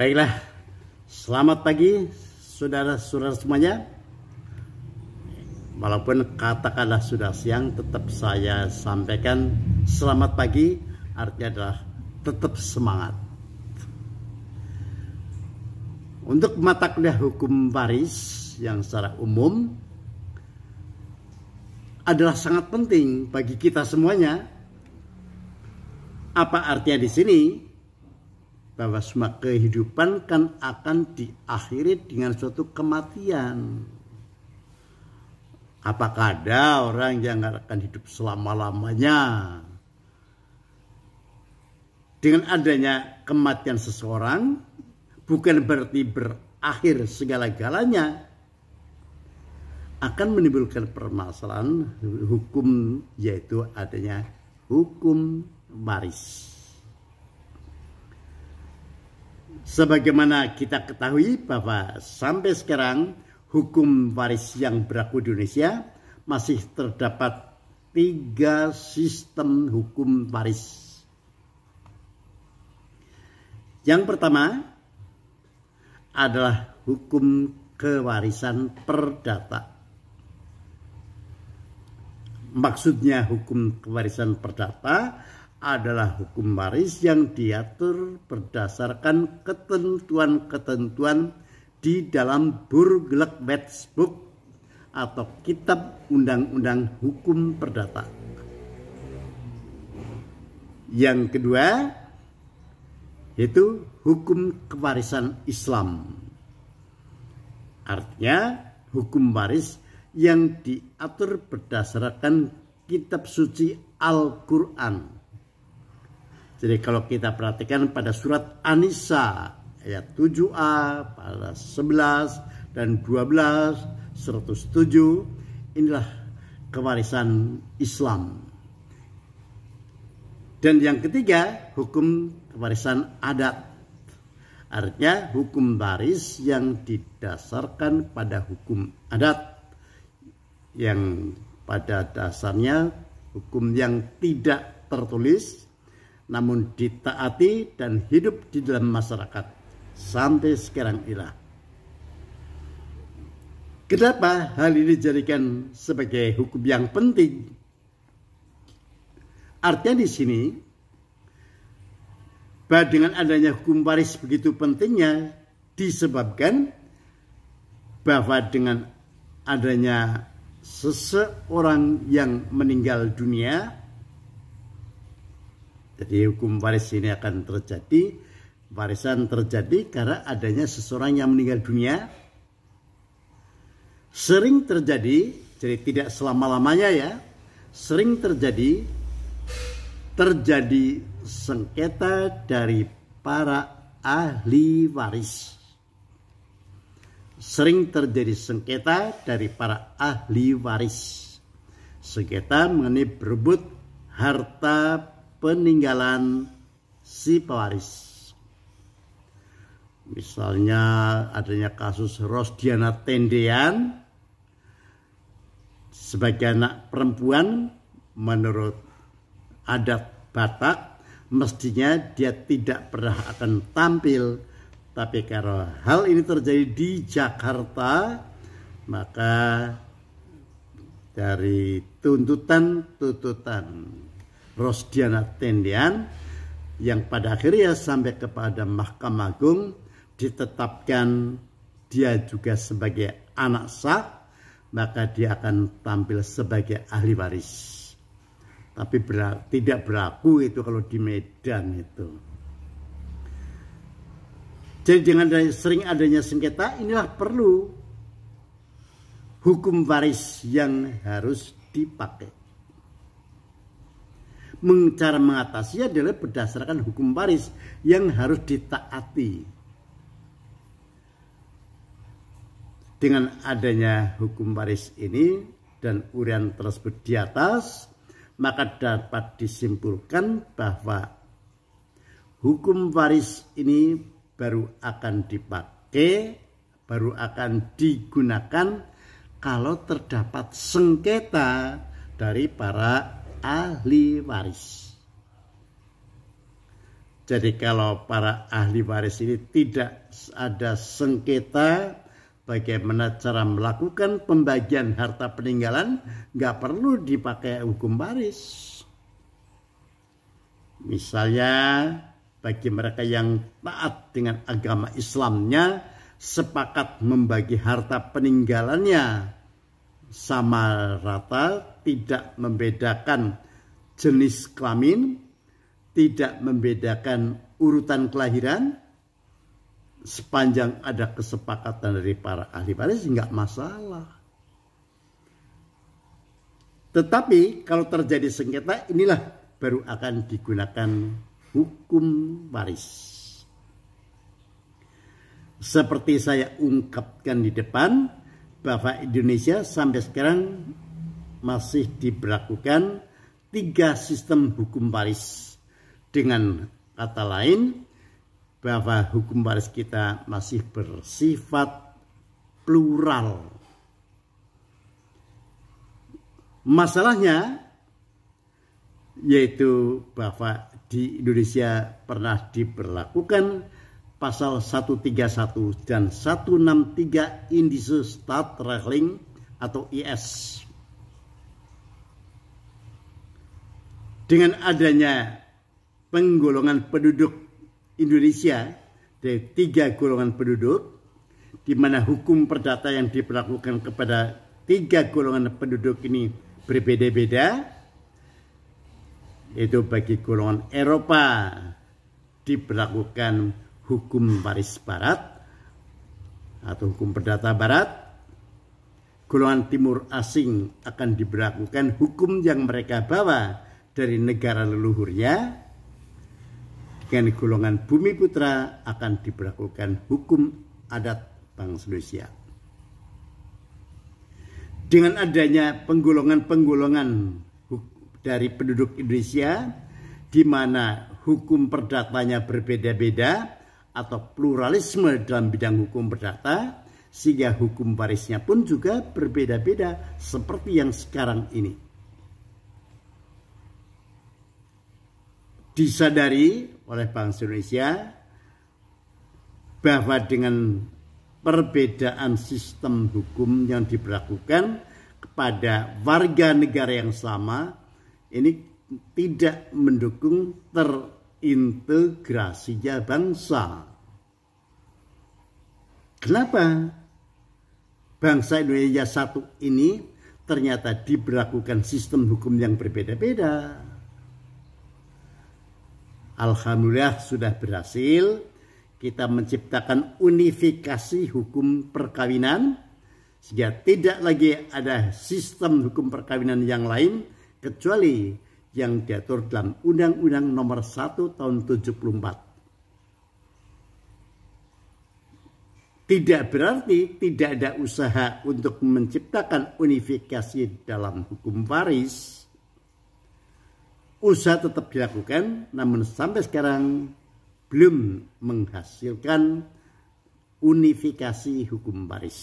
Baiklah, selamat pagi saudara-saudara semuanya. Walaupun katakanlah sudah siang, tetap saya sampaikan selamat pagi, artinya adalah tetap semangat. Untuk mata kuliah hukum waris yang secara umum adalah sangat penting bagi kita semuanya. Apa artinya di sini? bahwa semua kehidupan kan akan diakhiri dengan suatu kematian. Apakah ada orang yang akan hidup selama-lamanya? Dengan adanya kematian seseorang, bukan berarti berakhir segala-galanya. Akan menimbulkan permasalahan hukum, yaitu adanya hukum baris. Sebagaimana kita ketahui bahwa sampai sekarang hukum waris yang berlaku di Indonesia masih terdapat tiga sistem hukum waris. Yang pertama adalah hukum kewarisan perdata. Maksudnya hukum kewarisan perdata adalah hukum waris yang diatur berdasarkan ketentuan-ketentuan di dalam burglek Wetsboek atau Kitab Undang-Undang Hukum Perdata. Yang kedua, itu hukum kewarisan Islam. Artinya, hukum waris yang diatur berdasarkan kitab suci Al-Quran jadi kalau kita perhatikan pada surat Anisa ayat 7a pada 11 dan 12 107 inilah kewarisan Islam. Dan yang ketiga hukum kewarisan adat. Artinya hukum baris yang didasarkan pada hukum adat yang pada dasarnya hukum yang tidak tertulis namun ditaati dan hidup di dalam masyarakat sampai sekarang ilah. Kenapa hal ini dijadikan sebagai hukum yang penting? Artinya di sini, bahwa dengan adanya hukum waris begitu pentingnya disebabkan bahwa dengan adanya seseorang yang meninggal dunia jadi hukum waris ini akan terjadi, warisan terjadi karena adanya seseorang yang meninggal dunia. Sering terjadi, jadi tidak selama-lamanya ya, sering terjadi terjadi sengketa dari para ahli waris. Sering terjadi sengketa dari para ahli waris. Sengketa mengenai berebut harta peninggalan si pewaris. Misalnya adanya kasus Rosdiana Tendean sebagai anak perempuan menurut adat Batak mestinya dia tidak pernah akan tampil tapi kalau hal ini terjadi di Jakarta maka dari tuntutan-tuntutan Rosdiana Tendian yang pada akhirnya sampai kepada Mahkamah Agung ditetapkan dia juga sebagai anak sah maka dia akan tampil sebagai ahli waris tapi berlaku, tidak berlaku itu kalau di Medan itu jadi dengan sering adanya sengketa inilah perlu hukum waris yang harus dipakai cara mengatasi adalah berdasarkan hukum Paris yang harus ditaati. Dengan adanya hukum Paris ini dan urian tersebut di atas, maka dapat disimpulkan bahwa hukum Paris ini baru akan dipakai, baru akan digunakan kalau terdapat sengketa dari para ahli waris. Jadi kalau para ahli waris ini tidak ada sengketa bagaimana cara melakukan pembagian harta peninggalan, nggak perlu dipakai hukum waris. Misalnya bagi mereka yang taat dengan agama Islamnya sepakat membagi harta peninggalannya sama rata tidak membedakan jenis kelamin, tidak membedakan urutan kelahiran, sepanjang ada kesepakatan dari para ahli waris nggak masalah. Tetapi kalau terjadi sengketa inilah baru akan digunakan hukum waris. Seperti saya ungkapkan di depan, bahwa Indonesia sampai sekarang masih diberlakukan tiga sistem hukum Paris. Dengan kata lain, bahwa hukum Paris kita masih bersifat plural. Masalahnya yaitu bahwa di Indonesia pernah diberlakukan pasal 131 dan 163 Indische Stadtrechtling atau IS dengan adanya penggolongan penduduk Indonesia dari tiga golongan penduduk, di mana hukum perdata yang diberlakukan kepada tiga golongan penduduk ini berbeda-beda, yaitu bagi golongan Eropa diberlakukan hukum Paris barat atau hukum perdata barat, golongan timur asing akan diberlakukan hukum yang mereka bawa dari negara leluhurnya dengan golongan bumi putra akan diberlakukan hukum adat bangsa Indonesia. Dengan adanya penggolongan-penggolongan dari penduduk Indonesia di mana hukum perdatanya berbeda-beda atau pluralisme dalam bidang hukum perdata sehingga hukum warisnya pun juga berbeda-beda seperti yang sekarang ini. disadari oleh bangsa Indonesia bahwa dengan perbedaan sistem hukum yang diberlakukan kepada warga negara yang sama ini tidak mendukung terintegrasinya bangsa. Kenapa bangsa Indonesia satu ini ternyata diberlakukan sistem hukum yang berbeda-beda? Alhamdulillah sudah berhasil kita menciptakan unifikasi hukum perkawinan sehingga tidak lagi ada sistem hukum perkawinan yang lain kecuali yang diatur dalam Undang-Undang Nomor 1 Tahun 74. Tidak berarti tidak ada usaha untuk menciptakan unifikasi dalam hukum waris usaha tetap dilakukan namun sampai sekarang belum menghasilkan unifikasi hukum Paris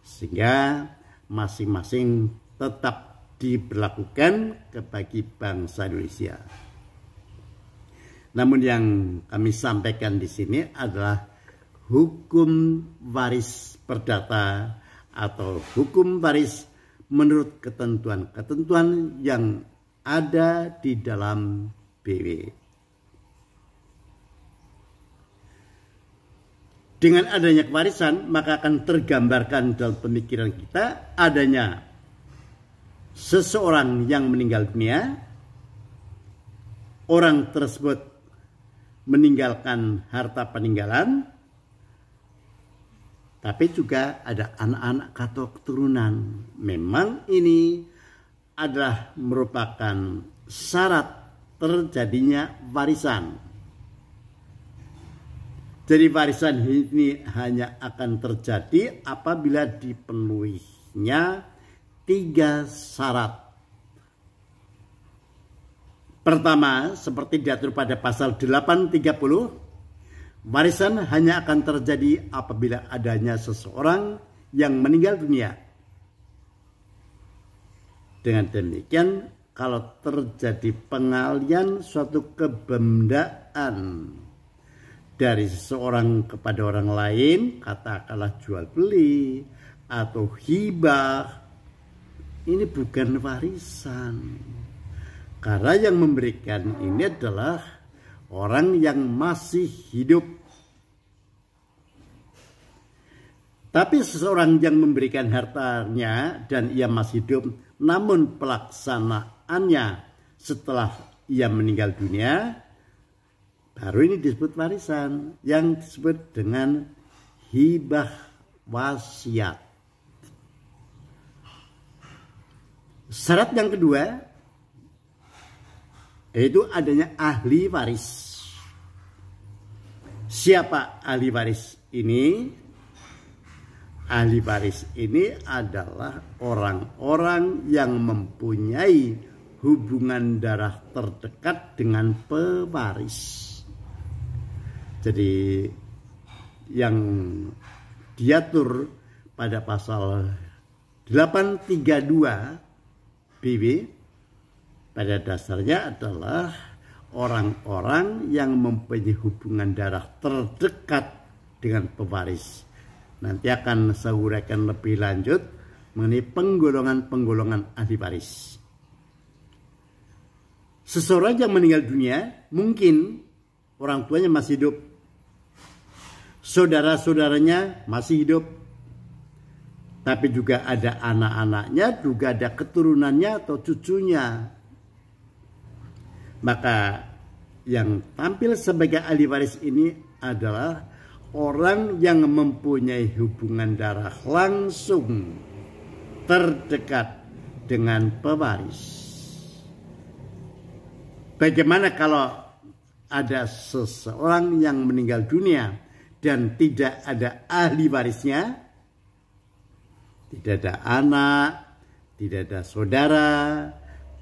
sehingga masing-masing tetap diberlakukan kebagi bangsa Indonesia. Namun yang kami sampaikan di sini adalah hukum waris perdata atau hukum waris menurut ketentuan-ketentuan yang ada di dalam BW. Dengan adanya kewarisan, maka akan tergambarkan dalam pemikiran kita adanya seseorang yang meninggal dunia, orang tersebut meninggalkan harta peninggalan, tapi juga ada anak-anak atau keturunan. Memang ini adalah merupakan syarat terjadinya warisan. Jadi warisan ini hanya akan terjadi apabila dipenuhinya tiga syarat. Pertama, seperti diatur pada pasal 830, warisan hanya akan terjadi apabila adanya seseorang yang meninggal dunia dengan demikian, kalau terjadi pengalian suatu kebendaan dari seseorang kepada orang lain, katakanlah jual beli atau hibah, ini bukan warisan. Karena yang memberikan ini adalah orang yang masih hidup. Tapi seseorang yang memberikan hartanya dan ia masih hidup, namun pelaksanaannya setelah ia meninggal dunia baru ini disebut warisan yang disebut dengan hibah wasiat. Syarat yang kedua yaitu adanya ahli waris. Siapa ahli waris ini? Ahli baris ini adalah orang-orang yang mempunyai hubungan darah terdekat dengan pewaris. Jadi yang diatur pada pasal 832 BB pada dasarnya adalah orang-orang yang mempunyai hubungan darah terdekat dengan pewaris Nanti akan saya uraikan lebih lanjut mengenai penggolongan-penggolongan ahli waris. Seseorang yang meninggal dunia mungkin orang tuanya masih hidup. Saudara-saudaranya masih hidup. Tapi juga ada anak-anaknya, juga ada keturunannya atau cucunya. Maka yang tampil sebagai ahli waris ini adalah orang yang mempunyai hubungan darah langsung terdekat dengan pewaris. Bagaimana kalau ada seseorang yang meninggal dunia dan tidak ada ahli warisnya? Tidak ada anak, tidak ada saudara,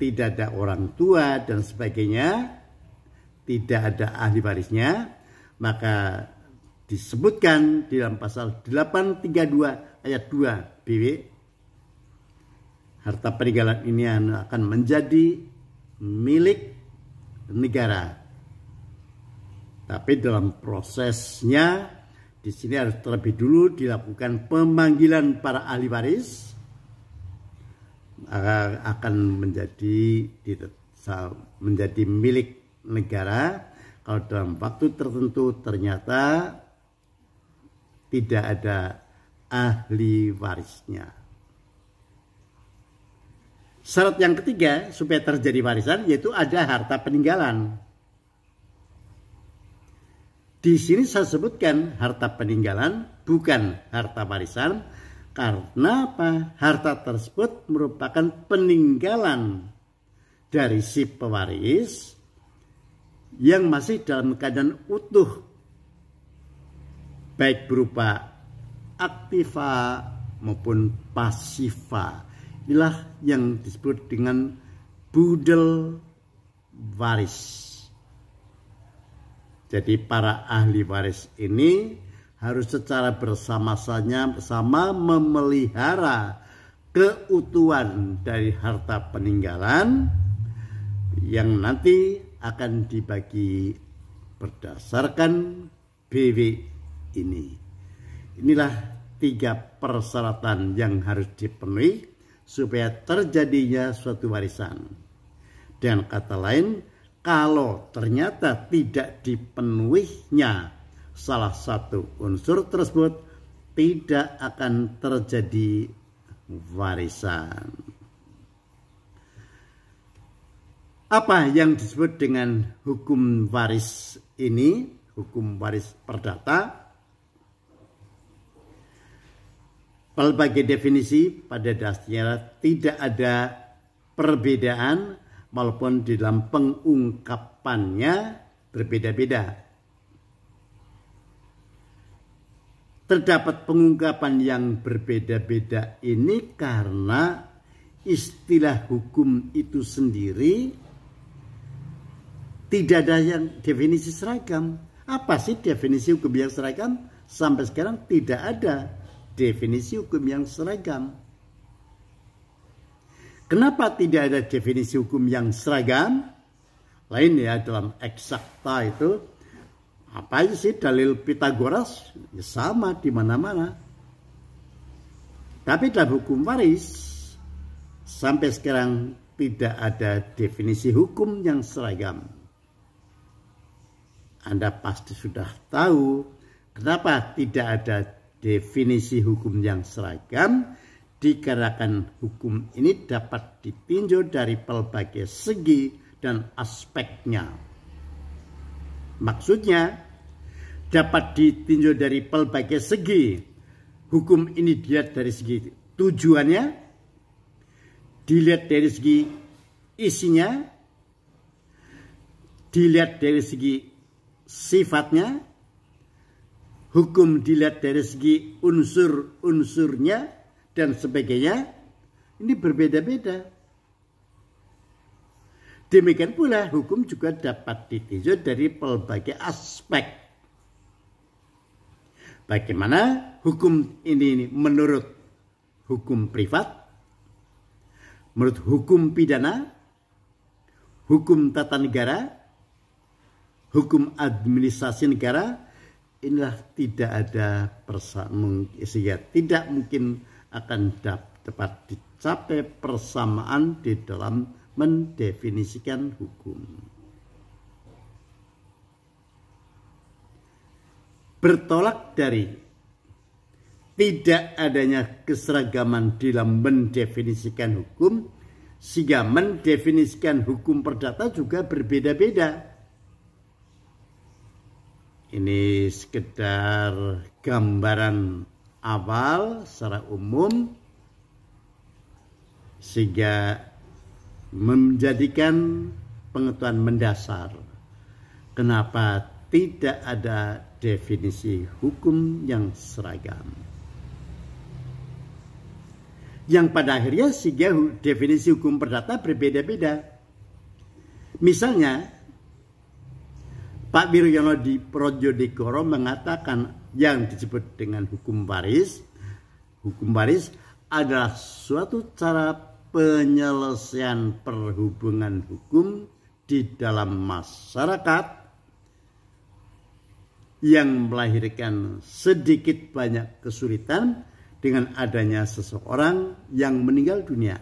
tidak ada orang tua dan sebagainya, tidak ada ahli warisnya, maka disebutkan di dalam pasal 832 ayat 2 BW harta peninggalan ini anu akan menjadi milik negara. Tapi dalam prosesnya di sini harus terlebih dulu dilakukan pemanggilan para ahli waris akan menjadi menjadi milik negara kalau dalam waktu tertentu ternyata tidak ada ahli warisnya. Syarat yang ketiga supaya terjadi warisan yaitu ada harta peninggalan. Di sini saya sebutkan harta peninggalan bukan harta warisan karena apa? Harta tersebut merupakan peninggalan dari si pewaris yang masih dalam keadaan utuh baik berupa aktiva maupun pasiva. Inilah yang disebut dengan budel waris. Jadi para ahli waris ini harus secara bersama-sama bersama memelihara keutuhan dari harta peninggalan yang nanti akan dibagi berdasarkan BW ini. Inilah tiga persyaratan yang harus dipenuhi supaya terjadinya suatu warisan. Dan kata lain, kalau ternyata tidak dipenuhinya salah satu unsur tersebut, tidak akan terjadi warisan. apa yang disebut dengan hukum waris ini, hukum waris perdata, Pelbagai definisi pada dasarnya tidak ada perbedaan maupun di dalam pengungkapannya berbeda-beda. Terdapat pengungkapan yang berbeda-beda ini karena istilah hukum itu sendiri tidak ada yang definisi seragam. Apa sih definisi hukum yang seragam? Sampai sekarang tidak ada definisi hukum yang seragam. Kenapa tidak ada definisi hukum yang seragam? Lain ya dalam eksakta itu apa sih dalil Pitagoras? Ya sama di mana-mana. Tapi dalam hukum waris sampai sekarang tidak ada definisi hukum yang seragam. Anda pasti sudah tahu kenapa tidak ada definisi hukum yang seragam, dikarenakan hukum ini dapat ditinjau dari pelbagai segi dan aspeknya. Maksudnya, dapat ditinjau dari pelbagai segi. Hukum ini dilihat dari segi tujuannya, dilihat dari segi isinya, dilihat dari segi sifatnya, hukum dilihat dari segi unsur-unsurnya dan sebagainya ini berbeda-beda. Demikian pula hukum juga dapat ditinjau dari pelbagai aspek. Bagaimana hukum ini, ini menurut hukum privat, menurut hukum pidana, hukum tata negara, hukum administrasi negara, inilah tidak ada persamaan sehingga tidak mungkin akan dapat dicapai persamaan di dalam mendefinisikan hukum. Bertolak dari tidak adanya keseragaman dalam mendefinisikan hukum, sehingga mendefinisikan hukum perdata juga berbeda-beda ini sekedar gambaran awal secara umum sehingga menjadikan pengetahuan mendasar kenapa tidak ada definisi hukum yang seragam. Yang pada akhirnya sehingga definisi hukum perdata berbeda-beda. Misalnya Pak Wiryono di Projo Projodegoro mengatakan yang disebut dengan hukum baris, hukum baris adalah suatu cara penyelesaian perhubungan hukum di dalam masyarakat yang melahirkan sedikit banyak kesulitan dengan adanya seseorang yang meninggal dunia.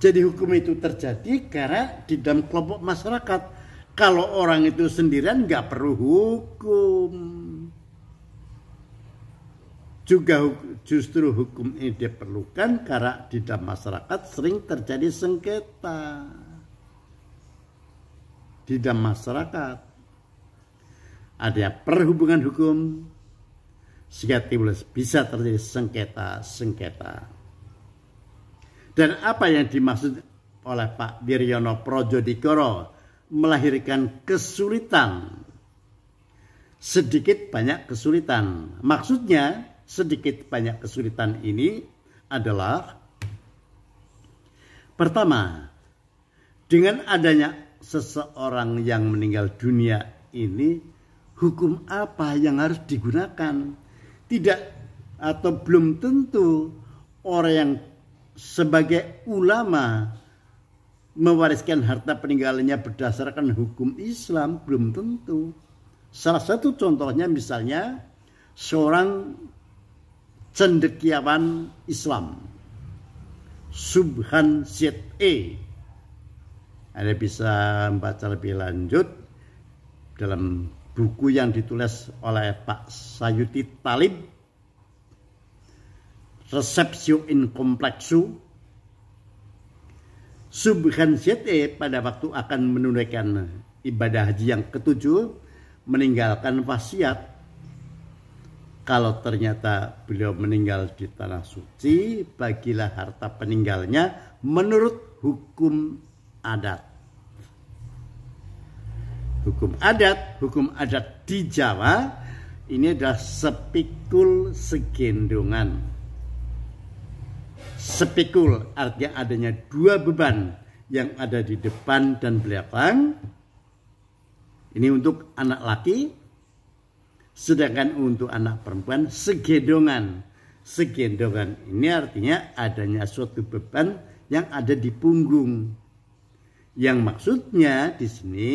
Jadi hukum itu terjadi karena di dalam kelompok masyarakat. Kalau orang itu sendirian nggak perlu hukum. Juga justru hukum ini diperlukan karena di dalam masyarakat sering terjadi sengketa. Di dalam masyarakat ada perhubungan hukum, sehingga bisa terjadi sengketa-sengketa dan apa yang dimaksud oleh Pak Wiryono Projodikoro melahirkan kesulitan. Sedikit banyak kesulitan. Maksudnya sedikit banyak kesulitan ini adalah pertama, dengan adanya seseorang yang meninggal dunia ini hukum apa yang harus digunakan? Tidak atau belum tentu orang yang sebagai ulama mewariskan harta peninggalannya berdasarkan hukum Islam belum tentu. Salah satu contohnya misalnya seorang cendekiawan Islam. Subhan E. Anda bisa baca lebih lanjut dalam buku yang ditulis oleh Pak Sayuti Talib resepsio in kompleksu subhansyate pada waktu akan menunaikan ibadah haji yang ketujuh meninggalkan wasiat kalau ternyata beliau meninggal di tanah suci bagilah harta peninggalnya menurut hukum adat hukum adat hukum adat di Jawa ini adalah sepikul segendongan Sepikul artinya adanya dua beban yang ada di depan dan belakang. Ini untuk anak laki. Sedangkan untuk anak perempuan segedongan. Segedongan ini artinya adanya suatu beban yang ada di punggung. Yang maksudnya di sini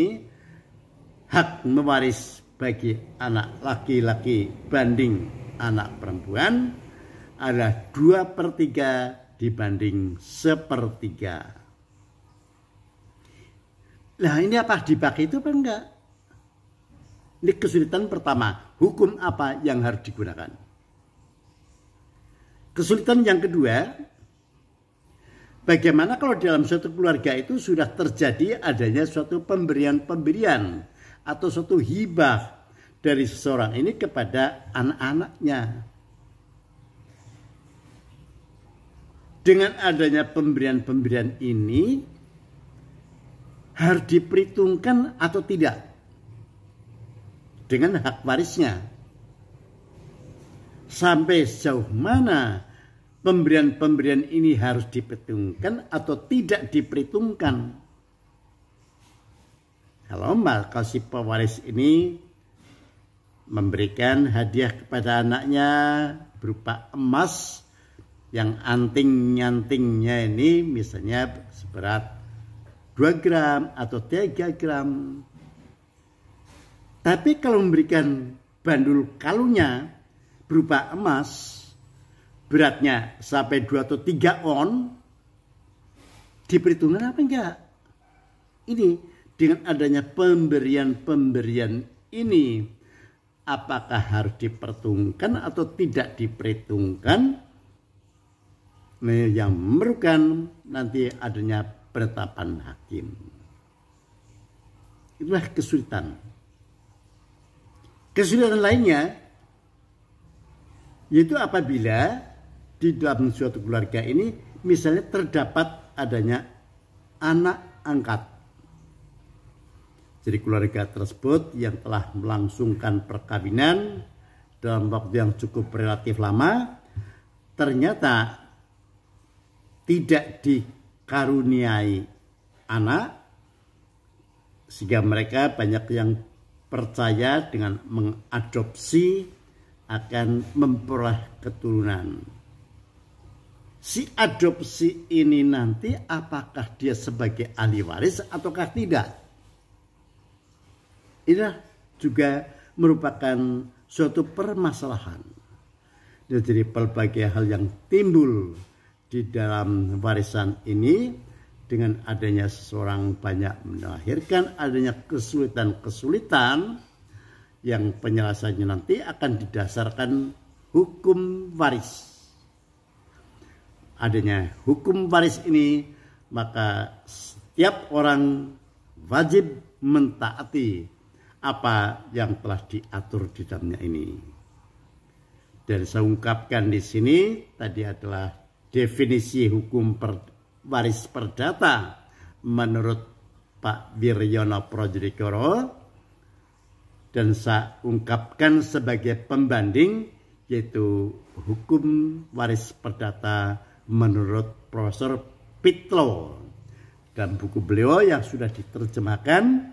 hak mewaris bagi anak laki-laki banding anak perempuan adalah 2 per 3 dibanding sepertiga. Nah ini apa dibagi itu apa enggak? Ini kesulitan pertama, hukum apa yang harus digunakan? Kesulitan yang kedua, bagaimana kalau dalam suatu keluarga itu sudah terjadi adanya suatu pemberian-pemberian atau suatu hibah dari seseorang ini kepada anak-anaknya. Dengan adanya pemberian-pemberian ini harus diperhitungkan atau tidak dengan hak warisnya. Sampai sejauh mana pemberian-pemberian ini harus diperhitungkan atau tidak diperhitungkan. Kalau mbak kasih pewaris ini memberikan hadiah kepada anaknya berupa emas yang anting-nyantingnya ini misalnya seberat 2 gram atau 3 gram. Tapi kalau memberikan bandul kalunya berupa emas beratnya sampai 2 atau 3 on diperhitungkan apa enggak? Ini dengan adanya pemberian-pemberian ini apakah harus diperhitungkan atau tidak diperhitungkan yang memerlukan nanti adanya penetapan hakim. Itulah kesulitan. Kesulitan lainnya yaitu apabila di dalam suatu keluarga ini misalnya terdapat adanya anak angkat. Jadi keluarga tersebut yang telah melangsungkan perkawinan dalam waktu yang cukup relatif lama ternyata tidak dikaruniai anak sehingga mereka banyak yang percaya dengan mengadopsi akan memperoleh keturunan. Si adopsi ini nanti apakah dia sebagai ahli waris ataukah tidak? ini juga merupakan suatu permasalahan. Jadi pelbagai hal yang timbul di dalam warisan ini dengan adanya seorang banyak melahirkan adanya kesulitan-kesulitan yang penyelesaiannya nanti akan didasarkan hukum waris. Adanya hukum waris ini maka setiap orang wajib mentaati apa yang telah diatur di dalamnya ini. Dan saya ungkapkan di sini tadi adalah definisi hukum per, waris perdata menurut Pak Wiryono Projodikoro dan saya ungkapkan sebagai pembanding yaitu hukum waris perdata menurut Profesor Pitlo dan buku beliau yang sudah diterjemahkan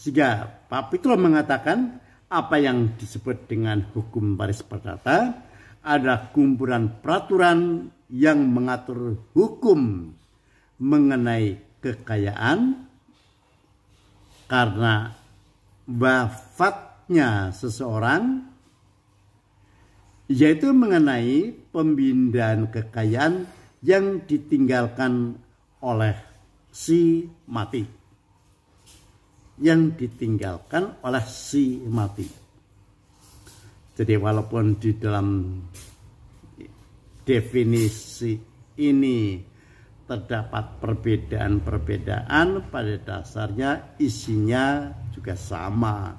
sehingga Pak Pitlo mengatakan apa yang disebut dengan hukum waris perdata adalah kumpulan peraturan yang mengatur hukum mengenai kekayaan karena wafatnya seseorang yaitu mengenai pemindahan kekayaan yang ditinggalkan oleh si mati yang ditinggalkan oleh si mati jadi walaupun di dalam definisi ini terdapat perbedaan-perbedaan pada dasarnya isinya juga sama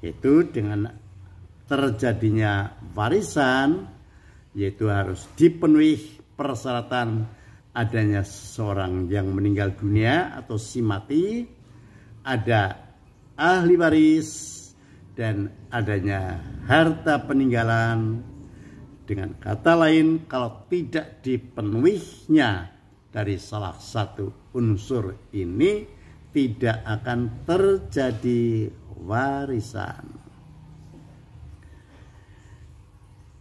yaitu dengan terjadinya warisan yaitu harus dipenuhi persyaratan adanya seorang yang meninggal dunia atau si mati ada ahli waris dan adanya harta peninggalan dengan kata lain, kalau tidak dipenuhinya dari salah satu unsur ini, tidak akan terjadi warisan.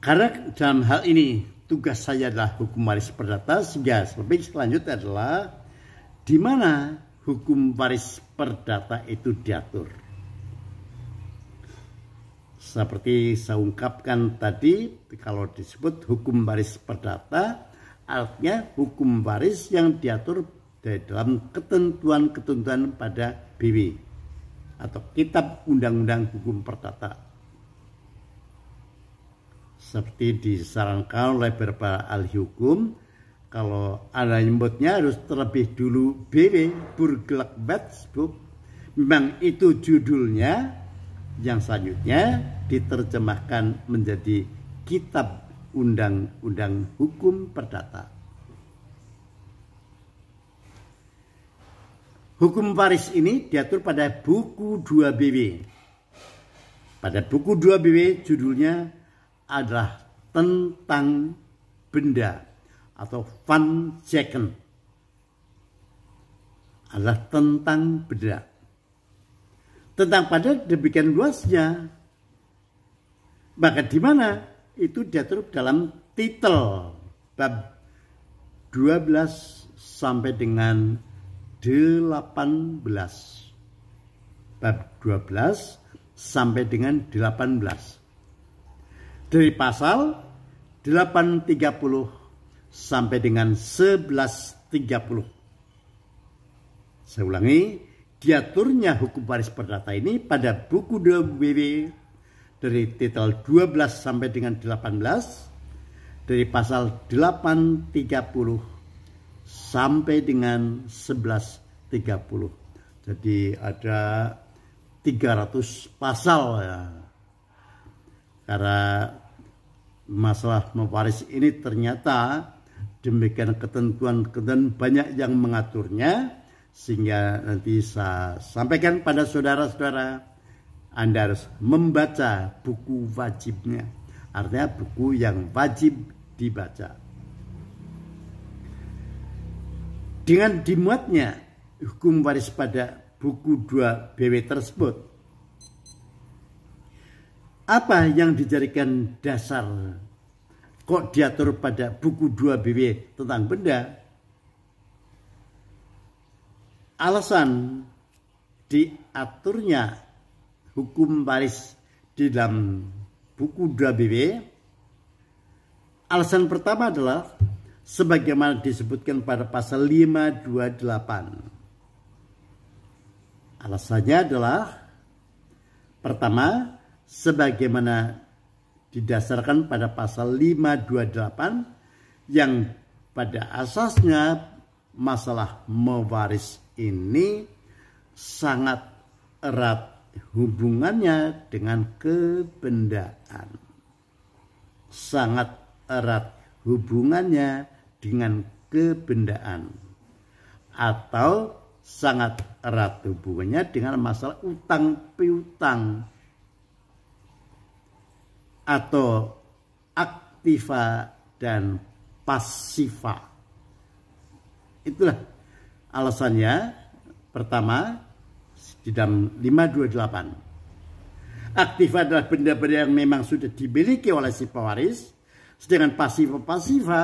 Karena dalam hal ini tugas saya adalah hukum waris perdata, sehingga lebih selanjutnya adalah di mana hukum waris perdata itu diatur seperti saya ungkapkan tadi kalau disebut hukum baris perdata artinya hukum baris yang diatur dari dalam ketentuan-ketentuan pada BW atau kitab undang-undang hukum perdata seperti disarankan oleh beberapa ahli hukum kalau ada nyebutnya harus terlebih dulu BW Burgelak Batsbook memang itu judulnya yang selanjutnya diterjemahkan menjadi kitab undang-undang hukum perdata. Hukum waris ini diatur pada buku 2 BW. Pada buku 2 BW judulnya adalah tentang benda atau van Jacken adalah tentang benda. Tentang pada demikian luasnya. Maka di mana? Itu diatur dalam titel bab 12 sampai dengan 18. Bab 12 sampai dengan 18. Dari pasal 830 sampai dengan 11.30. Saya ulangi, diaturnya hukum waris perdata ini pada buku 2 WW dari titel 12 sampai dengan 18 dari pasal 830 sampai dengan 1130. Jadi ada 300 pasal ya. Karena masalah mewaris ini ternyata demikian ketentuan-ketentuan banyak yang mengaturnya sehingga nanti saya sampaikan pada saudara-saudara Anda harus membaca buku wajibnya artinya buku yang wajib dibaca dengan dimuatnya hukum waris pada buku 2 BW tersebut apa yang dijadikan dasar kok diatur pada buku 2 BW tentang benda alasan diaturnya hukum waris di dalam buku 2BB alasan pertama adalah sebagaimana disebutkan pada pasal 528 alasannya adalah pertama sebagaimana didasarkan pada pasal 528 yang pada asasnya masalah mewaris ini sangat erat hubungannya dengan kebendaan. Sangat erat hubungannya dengan kebendaan. Atau sangat erat hubungannya dengan masalah utang piutang atau aktiva dan pasiva. Itulah Alasannya pertama di dalam 528. Aktif adalah benda-benda yang memang sudah dimiliki oleh si pewaris, sedangkan pasiva-pasiva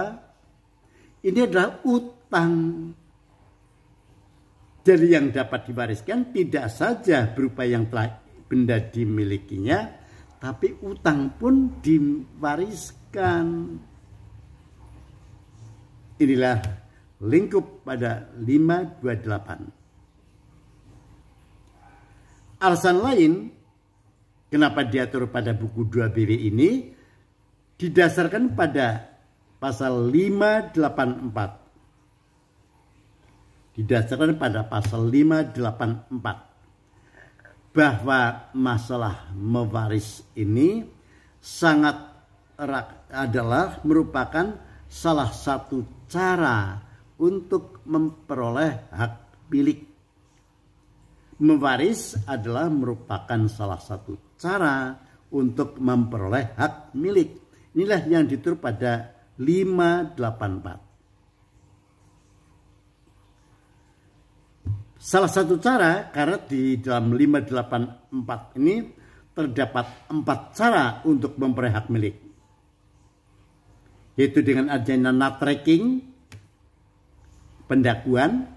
ini adalah utang Jadi yang dapat diwariskan tidak saja berupa yang telah benda dimilikinya, tapi utang pun diwariskan. Inilah lingkup pada 528. Alasan lain kenapa diatur pada buku 2 BW ini didasarkan pada pasal 584. Didasarkan pada pasal 584 bahwa masalah mewaris ini sangat adalah merupakan salah satu cara untuk memperoleh hak milik. Mewaris adalah merupakan salah satu cara untuk memperoleh hak milik. Inilah yang ditur pada 584. Salah satu cara karena di dalam 584 ini terdapat empat cara untuk memperoleh hak milik. Yaitu dengan adanya nat tracking, pendakuan.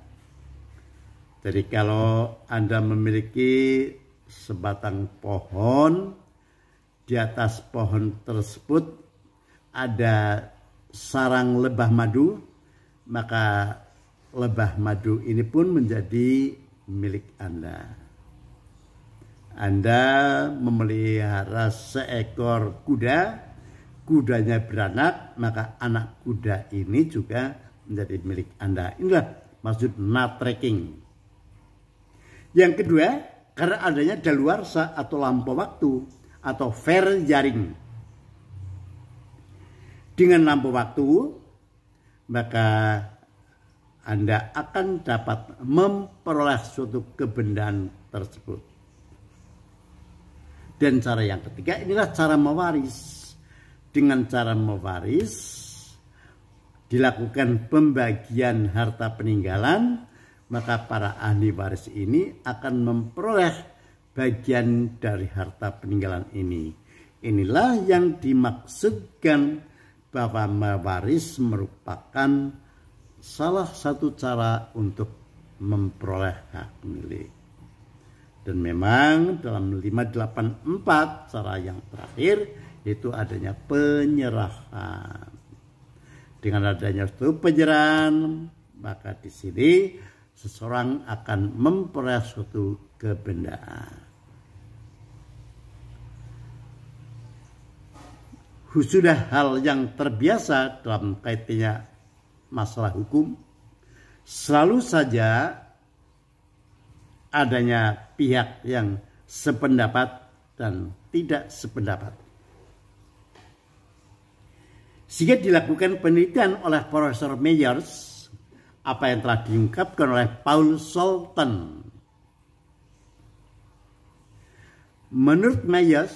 Jadi kalau Anda memiliki sebatang pohon, di atas pohon tersebut ada sarang lebah madu, maka lebah madu ini pun menjadi milik Anda. Anda memelihara seekor kuda, kudanya beranak, maka anak kuda ini juga menjadi milik Anda. Inilah maksud not tracking. Yang kedua, karena adanya daluarsa atau lampau waktu atau fair jaring. Dengan lampau waktu, maka anda akan dapat memperoleh suatu kebendaan tersebut. Dan cara yang ketiga inilah cara mewaris. Dengan cara mewaris, dilakukan pembagian harta peninggalan, maka para ahli waris ini akan memperoleh bagian dari harta peninggalan ini. Inilah yang dimaksudkan bahwa mewaris merupakan salah satu cara untuk memperoleh hak milik. Dan memang dalam 584 cara yang terakhir itu adanya penyerahan. Dengan adanya suatu penyerahan, maka di sini seseorang akan memperoleh suatu kebendaan. Sudah hal yang terbiasa dalam kaitannya masalah hukum, selalu saja adanya pihak yang sependapat dan tidak sependapat. Sehingga dilakukan penelitian oleh Profesor Meyers apa yang telah diungkapkan oleh Paul Sultan. Menurut Meyers,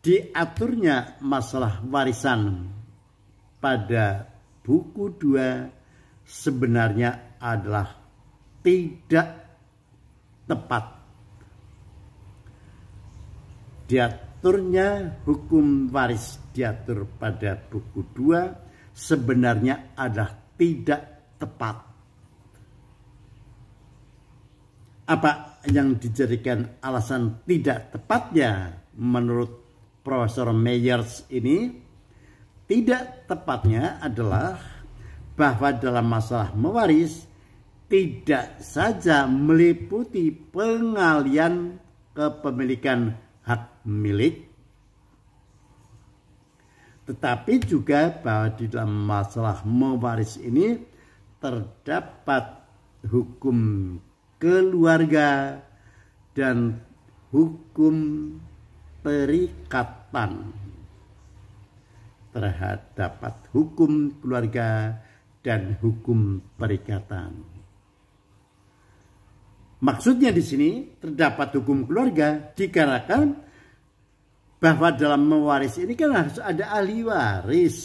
diaturnya masalah warisan pada buku 2 sebenarnya adalah tidak tepat. Dia diaturnya hukum waris diatur pada buku 2 sebenarnya adalah tidak tepat. Apa yang dijadikan alasan tidak tepatnya menurut Profesor Meyers ini? Tidak tepatnya adalah bahwa dalam masalah mewaris tidak saja meliputi pengalian kepemilikan milik tetapi juga bahwa di dalam masalah mewaris ini terdapat hukum keluarga dan hukum perikatan terhadap hukum keluarga dan hukum perikatan. Maksudnya di sini terdapat hukum keluarga dikarenakan bahwa dalam mewaris ini kan harus ada ahli waris.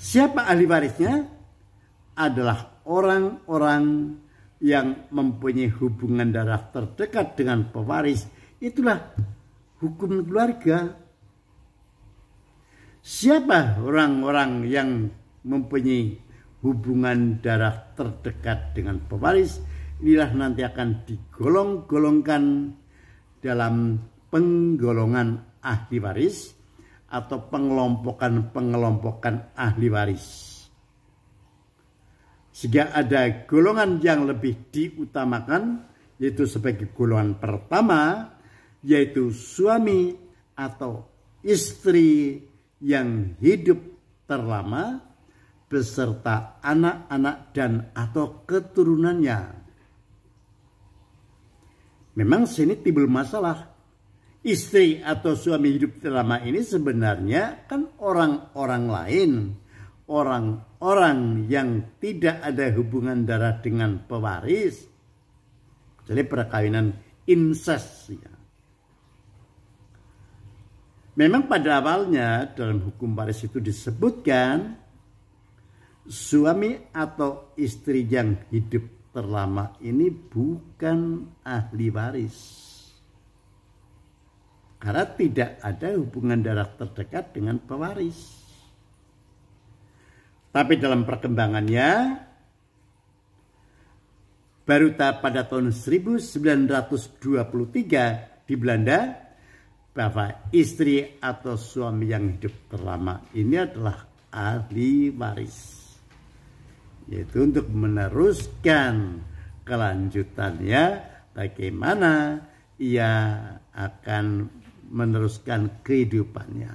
Siapa ahli warisnya? Adalah orang-orang yang mempunyai hubungan darah terdekat dengan pewaris. Itulah hukum keluarga. Siapa orang-orang yang mempunyai hubungan darah terdekat dengan pewaris? Inilah nanti akan digolong-golongkan dalam penggolongan ahli waris atau pengelompokan-pengelompokan ahli waris. Sehingga ada golongan yang lebih diutamakan yaitu sebagai golongan pertama yaitu suami atau istri yang hidup terlama beserta anak-anak dan atau keturunannya Memang sini timbul masalah. Istri atau suami hidup selama ini sebenarnya kan orang-orang lain. Orang-orang yang tidak ada hubungan darah dengan pewaris. Jadi perkawinan incest. Ya. Memang pada awalnya dalam hukum waris itu disebutkan suami atau istri yang hidup terlama ini bukan ahli waris. Karena tidak ada hubungan darah terdekat dengan pewaris. Tapi dalam perkembangannya, baru pada tahun 1923 di Belanda, bahwa istri atau suami yang hidup terlama ini adalah ahli waris yaitu untuk meneruskan kelanjutannya bagaimana ia akan meneruskan kehidupannya.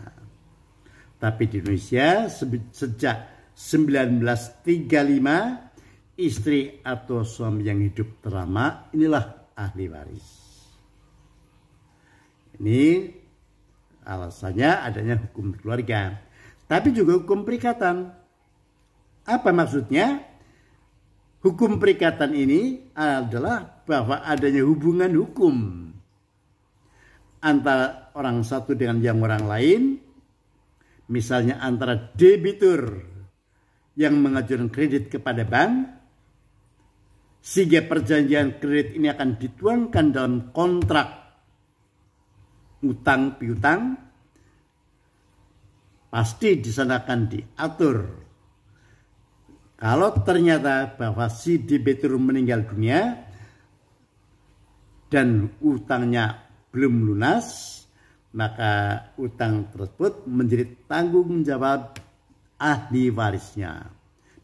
Tapi di Indonesia sejak 1935 istri atau suami yang hidup terlama inilah ahli waris. Ini alasannya adanya hukum keluarga, tapi juga hukum perikatan apa maksudnya? Hukum perikatan ini adalah bahwa adanya hubungan hukum antara orang satu dengan yang orang lain, misalnya antara debitur yang mengajukan kredit kepada bank, sehingga perjanjian kredit ini akan dituangkan dalam kontrak utang piutang, pasti di diatur kalau ternyata bahwa si debitur meninggal dunia dan utangnya belum lunas, maka utang tersebut menjadi tanggung jawab ahli warisnya.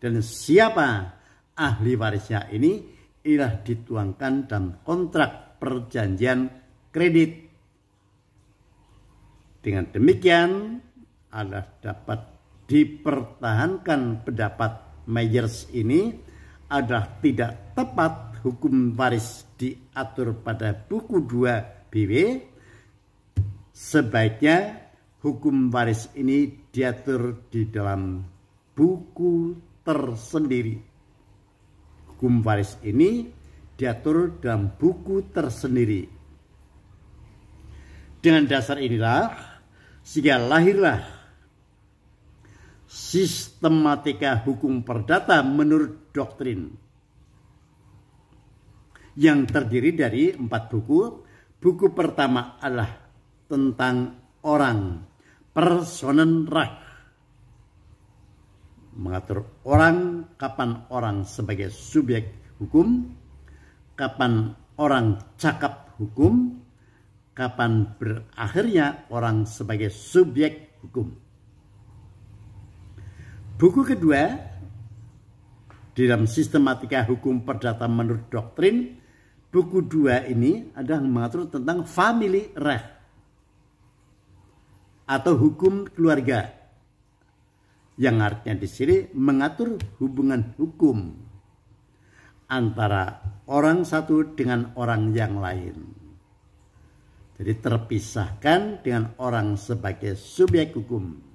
Dan siapa ahli warisnya ini? Inilah dituangkan dalam kontrak perjanjian kredit. Dengan demikian, adalah dapat dipertahankan pendapat Meyers ini adalah tidak tepat hukum waris diatur pada buku 2 BW sebaiknya hukum waris ini diatur di dalam buku tersendiri hukum waris ini diatur dalam buku tersendiri dengan dasar inilah sehingga lahirlah sistematika hukum perdata menurut doktrin yang terdiri dari empat buku. Buku pertama adalah tentang orang, personen rah mengatur orang, kapan orang sebagai subjek hukum, kapan orang cakap hukum, kapan berakhirnya orang sebagai subjek hukum. Buku kedua di dalam sistematika hukum perdata menurut doktrin buku dua ini adalah mengatur tentang family right atau hukum keluarga yang artinya di sini mengatur hubungan hukum antara orang satu dengan orang yang lain. Jadi terpisahkan dengan orang sebagai subjek hukum.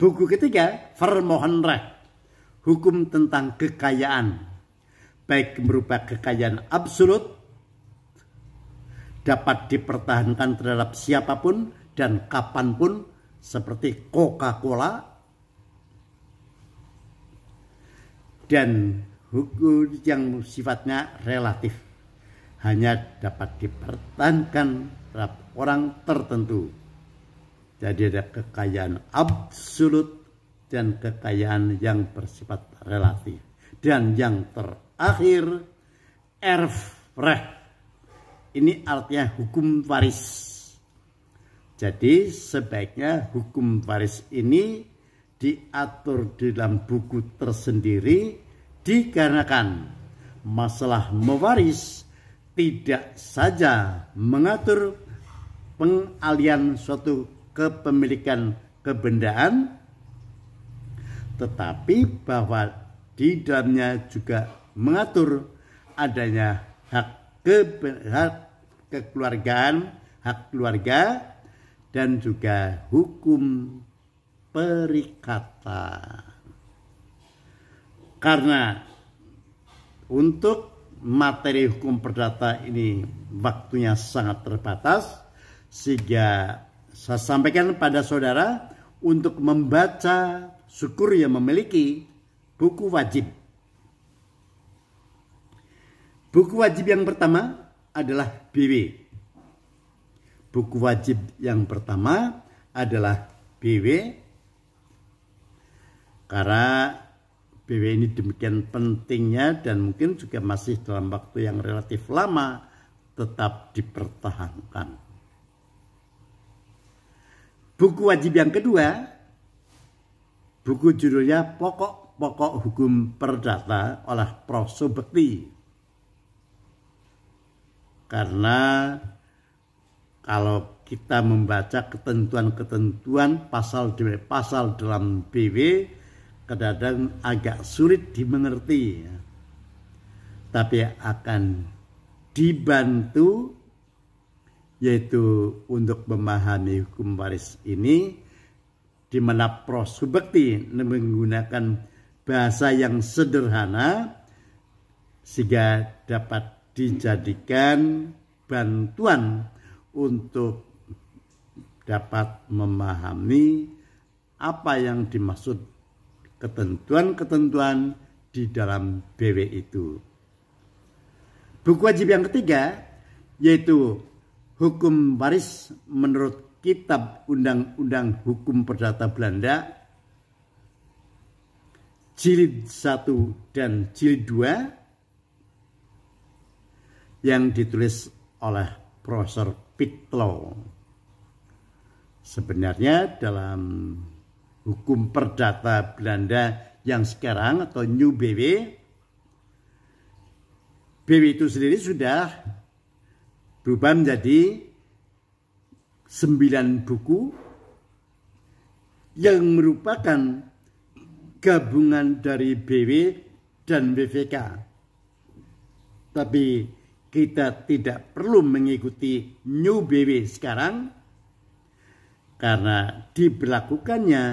Buku ketiga, Vermohen hukum tentang kekayaan, baik berupa kekayaan absolut, dapat dipertahankan terhadap siapapun dan kapanpun seperti Coca-Cola dan hukum yang sifatnya relatif hanya dapat dipertahankan terhadap orang tertentu. Jadi ada kekayaan absolut dan kekayaan yang bersifat relatif. Dan yang terakhir, erfreh. Ini artinya hukum waris. Jadi sebaiknya hukum waris ini diatur dalam buku tersendiri dikarenakan masalah mewaris tidak saja mengatur pengalian suatu kepemilikan kebendaan tetapi bahwa di dalamnya juga mengatur adanya hak, ke, hak kekeluargaan, hak keluarga, dan juga hukum perikata. Karena untuk materi hukum perdata ini waktunya sangat terbatas, sehingga saya sampaikan pada saudara untuk membaca syukur yang memiliki buku wajib. Buku wajib yang pertama adalah BW. Buku wajib yang pertama adalah BW karena BW ini demikian pentingnya dan mungkin juga masih dalam waktu yang relatif lama tetap dipertahankan. Buku wajib yang kedua, buku judulnya Pokok-pokok Hukum Perdata oleh Prof. Subekti. Karena kalau kita membaca ketentuan-ketentuan pasal demi pasal dalam BW kadang agak sulit dimengerti. Tapi akan dibantu yaitu untuk memahami hukum waris ini di mana prosubekti menggunakan bahasa yang sederhana sehingga dapat dijadikan bantuan untuk dapat memahami apa yang dimaksud ketentuan-ketentuan di dalam BW itu. Buku wajib yang ketiga yaitu hukum baris menurut kitab Undang-Undang Hukum Perdata Belanda jilid 1 dan jilid 2 yang ditulis oleh Profesor Pitlow. Sebenarnya dalam hukum perdata Belanda yang sekarang atau New BW, BW itu sendiri sudah berubah menjadi sembilan buku yang merupakan gabungan dari BW dan BVK. Tapi kita tidak perlu mengikuti New BW sekarang karena diberlakukannya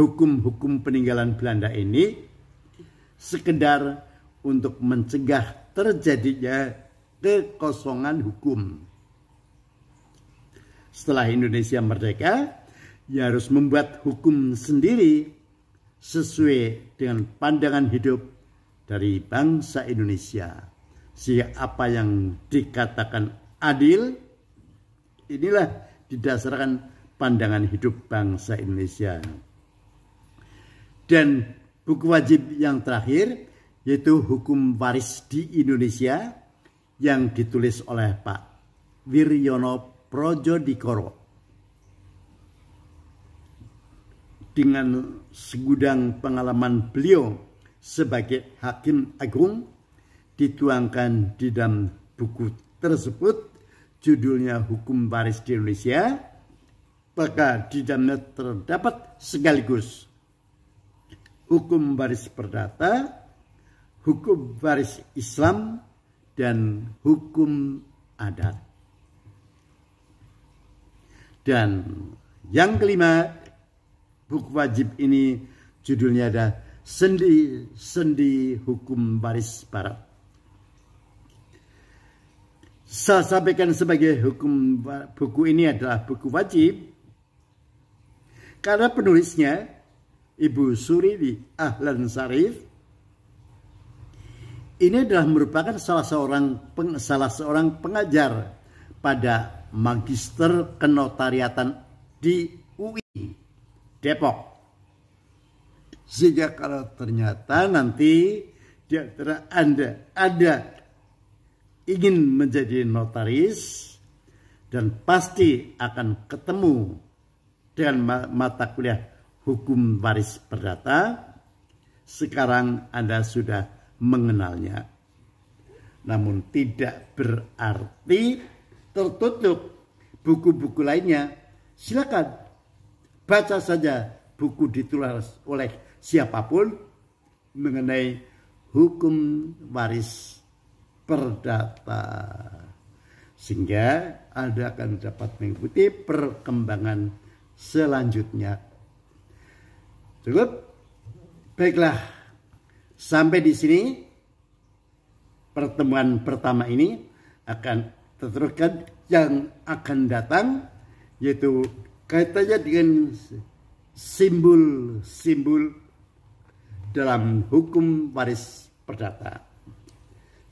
hukum-hukum peninggalan Belanda ini sekedar untuk mencegah terjadinya kekosongan hukum. Setelah Indonesia merdeka, ia harus membuat hukum sendiri sesuai dengan pandangan hidup dari bangsa Indonesia. Sehingga apa yang dikatakan adil, inilah didasarkan pandangan hidup bangsa Indonesia. Dan buku wajib yang terakhir yaitu hukum waris di Indonesia yang ditulis oleh Pak Wiryono Projodikoro dengan segudang pengalaman beliau sebagai Hakim Agung dituangkan di dalam buku tersebut judulnya Hukum Baris di Indonesia maka di dalamnya terdapat sekaligus hukum baris perdata, hukum baris Islam, dan hukum adat. Dan yang kelima, buku wajib ini judulnya ada Sendi-Sendi Hukum Baris Barat. Saya sampaikan sebagai hukum buku ini adalah buku wajib karena penulisnya Ibu suri di Ahlan Sarif ini adalah merupakan salah seorang peng, salah seorang pengajar pada Magister Kenotariatan di UI Depok. Sehingga kalau ternyata nanti di antara Anda ada ingin menjadi notaris dan pasti akan ketemu dengan mata kuliah hukum waris perdata. Sekarang Anda sudah mengenalnya. Namun tidak berarti tertutup buku-buku lainnya. Silakan baca saja buku ditulis oleh siapapun mengenai hukum waris perdata. Sehingga Anda akan dapat mengikuti perkembangan selanjutnya. Cukup? Baiklah. Sampai di sini pertemuan pertama ini akan terteruskan yang akan datang yaitu kaitannya dengan simbol-simbol dalam hukum waris perdata.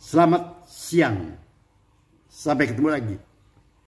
Selamat siang. Sampai ketemu lagi.